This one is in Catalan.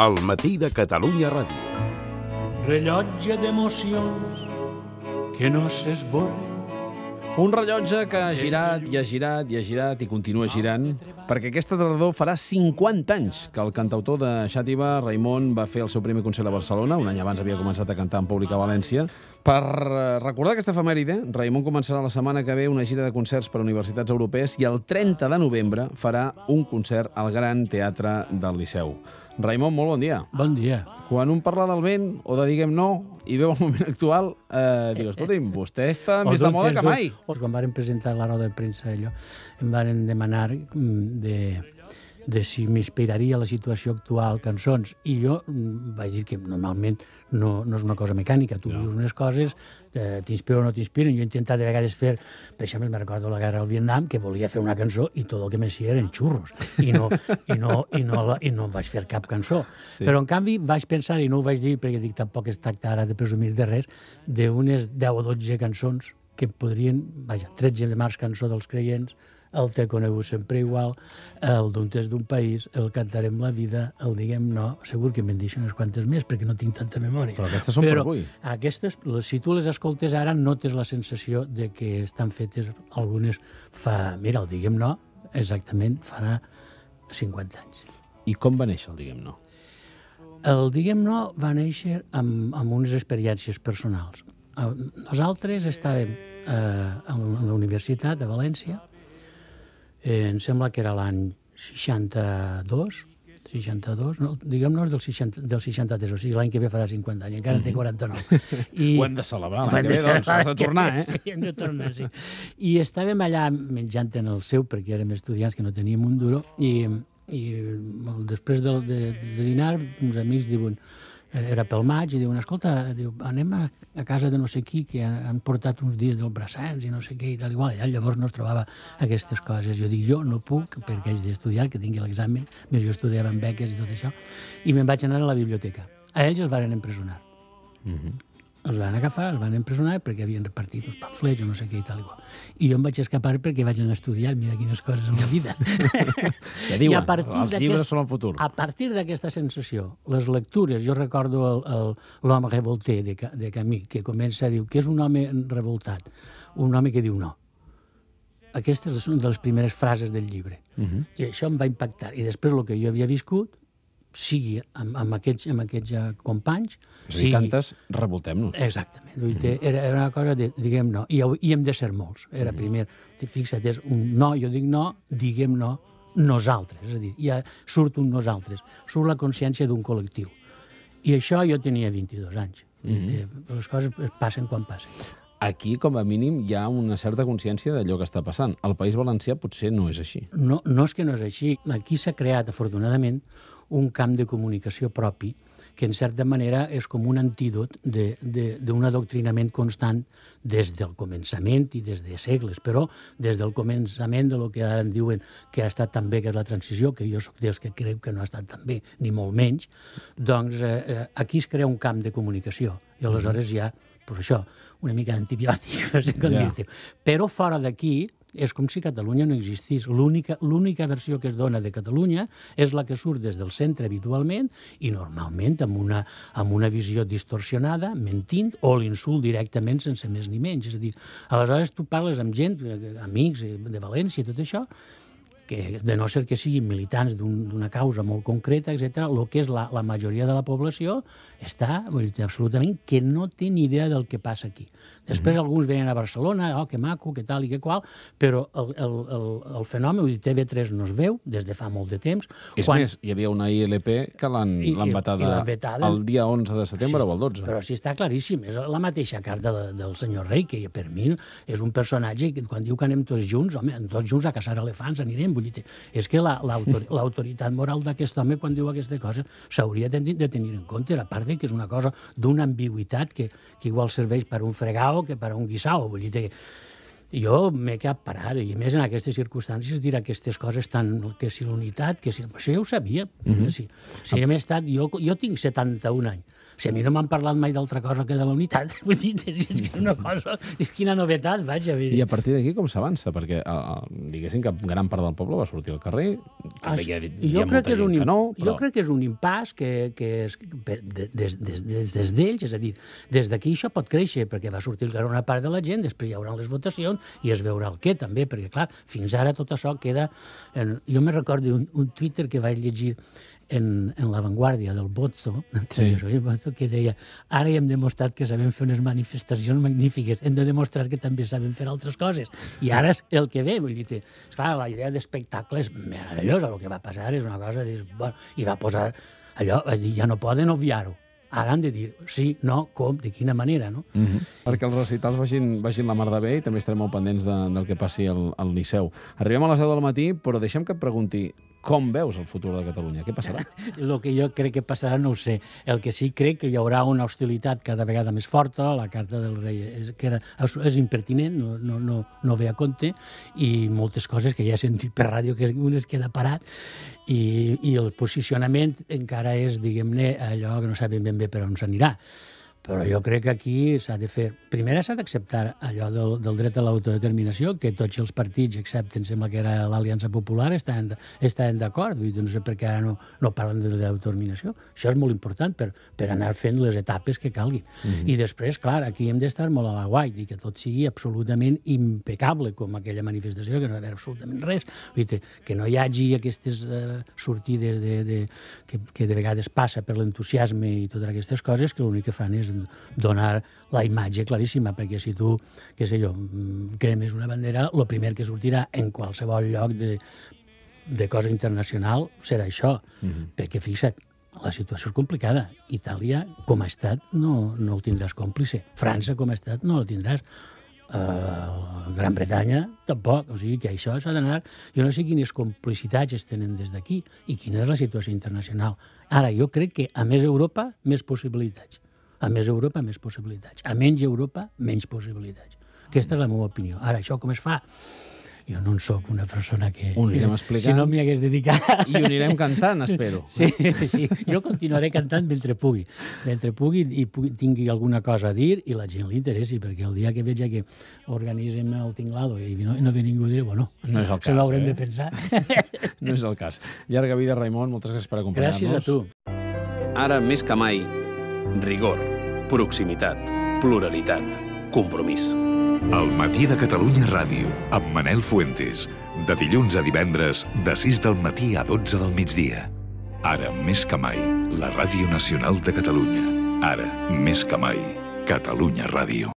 El matí de Catalunya Ràdio. Rellotge d'emocions que no s'esborren un rellotge que ha girat i ha girat i ha girat i continua girant, perquè aquesta tardor farà 50 anys que el cantautor de Xàtiva, Raimon, va fer el seu primer concert a Barcelona, un any abans havia començat a cantar en públic a València. Per eh, recordar aquesta efemèride, Raimon començarà la setmana que ve una gira de concerts per a universitats europees i el 30 de novembre farà un concert al Gran Teatre del Liceu. Raimon, molt bon dia. Bon dia quan un parla del vent o de diguem no i veu el moment actual, eh, digues, escolta'm, vostè està més de moda que mai. quan varen presentar la roda de premsa allò, em varen demanar mm, de, de si m'inspiraria la situació actual cançons, i jo mm, vaig dir que normalment no, no és una cosa mecànica, tu no. dius unes coses, eh, t'inspiro o no t'inspiren, jo he intentat de vegades fer, per exemple, me recordo la guerra al Vietnam, que volia fer una cançó i tot el que m'encia eren xurros, i no, i, no, i, no, i no vaig fer cap cançó. Sí. Però, en canvi, vaig pensar, i no ho vaig dir perquè dic tampoc es tracta ara de presumir de res, d'unes 10 o 12 cançons que podrien, vaja, 13 de març, cançó dels creients, el Te conegut sempre igual, el d'un test d'un país, el Cantarem la vida, el Diguem no, segur que me'n deixo unes quantes més perquè no tinc tanta memòria. Però aquestes són Però per avui. Aquestes, si tu les escoltes ara, notes la sensació de que estan fetes algunes fa... Mira, el Diguem no, exactament, farà 50 anys. I com va néixer el Diguem no? El Diguem no va néixer amb, amb unes experiències personals. Nosaltres estàvem eh, a la universitat de València, eh, em sembla que era l'any 62, 62, no, diguem-nos del, 60, del 63, o sigui, l'any que ve farà 50 anys, encara -hmm. té 49. Mhm. I... Ho hem de celebrar, l'any que ve, doncs, has de tornar, eh? Sí, hem de tornar, sí. I estàvem allà menjant en el seu, perquè érem estudiants que no teníem un duro, i, i després de, de, de dinar, uns amics diuen, Eh, era pel maig, i diuen, escolta, diu, anem a, a casa de no sé qui, que han, han portat uns dies del braçans i no sé què, i tal, igual. Allà llavors no es trobava aquestes coses. Jo dic, jo no puc, perquè haig d'estudiar, que tingui l'examen, més jo estudiava amb beques i tot això, i me'n vaig anar a la biblioteca. A ells els varen empresonar. Mm -hmm els van agafar, els van empresonar perquè havien repartit uns pamflets o no sé què i tal i I jo em vaig escapar perquè vaig anar a estudiar, mira quines coses en la vida. ja diuen, I a partir els llibres són el futur. A partir d'aquesta sensació, les lectures, jo recordo l'home revolté de, de Camí, que comença, diu, que és un home revoltat, un home que diu no. Aquesta és una de les primeres frases del llibre. Uh mhm. -huh. I això em va impactar. I després el que jo havia viscut, sigui amb, amb, aquests, amb aquests eh, companys... És sigui... cantes revoltem-nos. Exactament. Mm -hmm. era, era una cosa de diguem no, i, i hem de ser molts. Era mm -hmm. primer, fixa't, és un no, jo dic no, diguem no, nosaltres. És a dir, ja surt un nosaltres, surt la consciència d'un col·lectiu. I això jo tenia 22 anys. Mm -hmm. Les coses passen quan passen aquí, com a mínim, hi ha una certa consciència d'allò que està passant. Al País Valencià potser no és així. No, no és que no és així. Aquí s'ha creat, afortunadament, un camp de comunicació propi que en certa manera és com un antídot d'un adoctrinament constant des del començament i des de segles, però des del començament de lo que ara en diuen que ha estat tan bé, que és la transició, que jo sóc dels que creu que no ha estat tan bé, ni molt menys, doncs eh, eh aquí es crea un camp de comunicació i aleshores hi ha, doncs això, una mica d'antibiòtic, no sé com yeah. dir Però fora d'aquí, és com si Catalunya no existís. L'única versió que es dona de Catalunya és la que surt des del centre habitualment i normalment amb una, amb una visió distorsionada, mentint, o l'insult directament sense més ni menys. És a dir, aleshores tu parles amb gent, eh, amics eh, de València i tot això, que de no ser que siguin militants d'una un, causa molt concreta, etc., el que és la, la majoria de la població està vull dir, absolutament que no té ni idea del que passa aquí. Mm-hmm. Després mm -hmm. alguns venen a Barcelona, oh, que maco, que tal i que qual, però el, el, el, el fenomen, vull dir, TV3 no es veu des de fa molt de temps. És quan... més, hi havia una ILP que l'han vetada, vetada el dia 11 de setembre si o el 12. Però sí, si està claríssim, és la mateixa carta de, del senyor Rei, que per mi és un personatge que quan diu que anem tots junts, home, tots junts a caçar elefants anirem, fent. Vull dir, és que l'autoritat la, autor, moral d'aquest home, quan diu aquesta cosa, s'hauria de, de tenir en compte, a part de que és una cosa d'una ambigüitat que, que igual serveix per un fregau que per un guisau, Vull dir, que jo m'he quedat parat, i més en aquestes circumstàncies, dir aquestes coses tan... que si l'unitat, que si... Això ja ho sabia. Eh, mm -hmm. si, si hem estat... Jo, jo tinc 71 anys. Si a mi no m'han parlat mai d'altra cosa que de la unitat, vull dir, és que és una cosa... Quina novetat, vaig a dir. I a partir d'aquí com s'avança? Perquè, a, eh, eh, diguéssim, que gran part del poble va sortir al carrer. També hi ha, hi ha jo, crec que és un, que no, però... jo crec que és un impàs que, que és, des, des, des, des d'ells, és a dir, des d'aquí això pot créixer, perquè va sortir el carrer una part de la gent, després hi haurà les votacions, i es veurà el què també, perquè clar, fins ara tot això queda... En... Jo me recordo un, un Twitter que vaig llegir en, en l'avantguàrdia del Bozzo, sí. Bozzo, que deia ara ja hem demostrat que sabem fer unes manifestacions magnífiques, hem de demostrar que també sabem fer altres coses. I ara és el que ve, vull dir, esclar, la idea d'espectacle és meravellosa, el que va passar és una cosa, dius, bueno, i va posar allò, eh, ja no poden obviar-ho. Ara han de dir sí, no, com, de quina manera, no? Mm -hmm. Perquè els recitals vagin, vagin la mar de bé i també estarem molt pendents de, del que passi al, al Liceu. Arribem a les 10 del matí, però deixem que et pregunti com veus el futur de Catalunya? Què passarà? el que jo crec que passarà no ho sé. El que sí crec que hi haurà una hostilitat cada vegada més forta, la carta del rei és, que era, és impertinent, no, no, no, no ve a compte, i moltes coses que ja he sentit per ràdio que un es queda parat, i, i el posicionament encara és, diguem-ne, allò que no sabem ben bé per on s'anirà. Però jo crec que aquí s'ha de fer... Primer s'ha d'acceptar allò del, del dret a l'autodeterminació, que tots els partits, excepte em sembla que era l'Aliança Popular, estaven, estaven d'acord. Vull dir, doncs, no sé per què ara no, no parlen de l'autodeterminació. Això és molt important per, per anar fent les etapes que calgui. Mm -hmm. I després, clar, aquí hem d'estar molt a la guai, dir que tot sigui absolutament impecable, com aquella manifestació, que no hi ha haver absolutament res. Vull dir, que no hi hagi aquestes eh, sortides de, de, que, que de vegades passa per l'entusiasme i totes aquestes coses, que l'únic que fan és donar la imatge claríssima, perquè si tu, què sé jo, mm, cremes una bandera, el primer que sortirà en qualsevol lloc de, de cosa internacional serà això. Mm -hmm. Perquè fixa't, la situació és complicada. Itàlia, com a estat, no, no ho tindràs còmplice. França, com a estat, no la tindràs. Uh, Gran Bretanya, tampoc. O sigui que això s'ha d'anar... Jo no sé quines complicitats es tenen des d'aquí i quina és la situació internacional. Ara, jo crec que a més Europa, més possibilitats. A més Europa, més possibilitats. A menys Europa, menys possibilitats. Aquesta és la meva opinió. Ara, això com es fa? Jo no en sóc una persona que... Ho anirem explicant. Si no m'hi hagués dedicat... I ho anirem cantant, espero. Sí, sí. Jo continuaré cantant mentre pugui. Mentre pugui i pugui, tingui alguna cosa a dir i la gent li interessi, perquè el dia que veig que organitzem el tinglado i no, no ve ningú, a dir, bueno, no és el cas, se l'haurem eh? de pensar. No és el cas. Llarga vida, Raimon. Moltes gràcies per acompanyar-nos. Gràcies a tu. Ara, més que mai, rigor Proximitat, pluralitat, compromís. El matí de Catalunya Ràdio, amb Manel Fuentes. De dilluns a divendres, de 6 del matí a 12 del migdia. Ara, més que mai, la Ràdio Nacional de Catalunya. Ara, més que mai, Catalunya Ràdio.